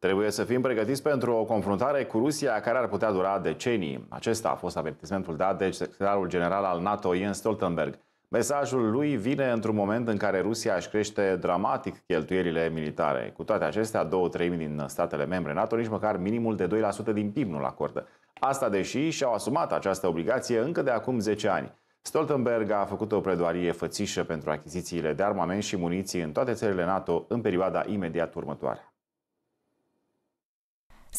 Trebuie să fim pregătiți pentru o confruntare cu Rusia care ar putea dura decenii. Acesta a fost avertismentul dat de secretarul general al NATO Jens Stoltenberg. Mesajul lui vine într-un moment în care Rusia își crește dramatic cheltuielile militare. Cu toate acestea, două treimi din statele membre NATO nici măcar minimul de 2% din PIB nu-l acordă. Asta deși și-au asumat această obligație încă de acum 10 ani. Stoltenberg a făcut o predoarie fățișă pentru achizițiile de armament și muniții în toate țările NATO în perioada imediat următoare.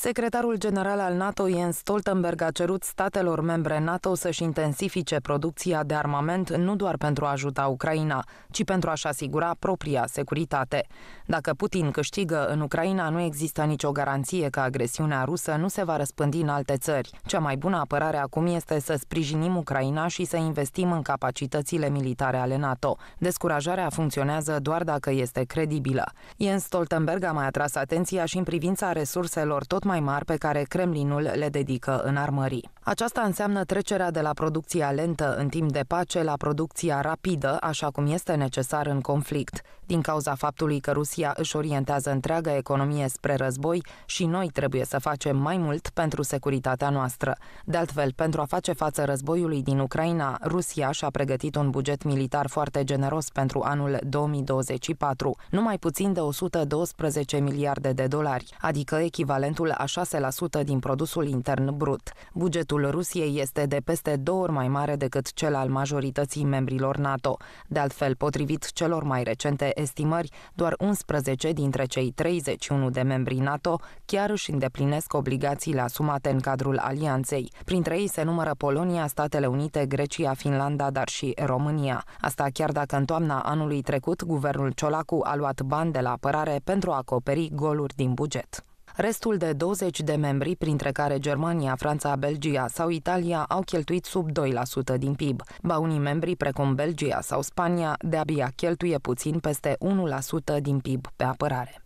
Secretarul general al NATO Jens Stoltenberg a cerut statelor membre NATO să-și intensifice producția de armament nu doar pentru a ajuta Ucraina, ci pentru a-și asigura propria securitate. Dacă Putin câștigă în Ucraina, nu există nicio garanție că agresiunea rusă nu se va răspândi în alte țări. Cea mai bună apărare acum este să sprijinim Ucraina și să investim în capacitățile militare ale NATO. Descurajarea funcționează doar dacă este credibilă. Jens Stoltenberg a mai atras atenția și în privința resurselor tot mai mari pe care Kremlinul le dedică în armării. Aceasta înseamnă trecerea de la producția lentă în timp de pace la producția rapidă, așa cum este necesar în conflict. Din cauza faptului că Rusia își orientează întreaga economie spre război și noi trebuie să facem mai mult pentru securitatea noastră. De altfel, pentru a face față războiului din Ucraina, Rusia și-a pregătit un buget militar foarte generos pentru anul 2024, numai puțin de 112 miliarde de dolari, adică echivalentul a 6% din produsul intern brut. Bugetul bugetul Rusiei este de peste două ori mai mare decât cel al majorității membrilor NATO. De altfel, potrivit celor mai recente estimări, doar 11 dintre cei 31 de membri NATO chiar își îndeplinesc obligațiile asumate în cadrul alianței. Printre ei se numără Polonia, Statele Unite, Grecia, Finlanda, dar și România. Asta chiar dacă în toamna anului trecut guvernul Ciolacu a luat bani de la apărare pentru a acoperi goluri din buget. Restul de 20 de membri, printre care Germania, Franța, Belgia sau Italia, au cheltuit sub 2% din PIB. Ba unii membri, precum Belgia sau Spania, de-abia cheltuie puțin peste 1% din PIB pe apărare.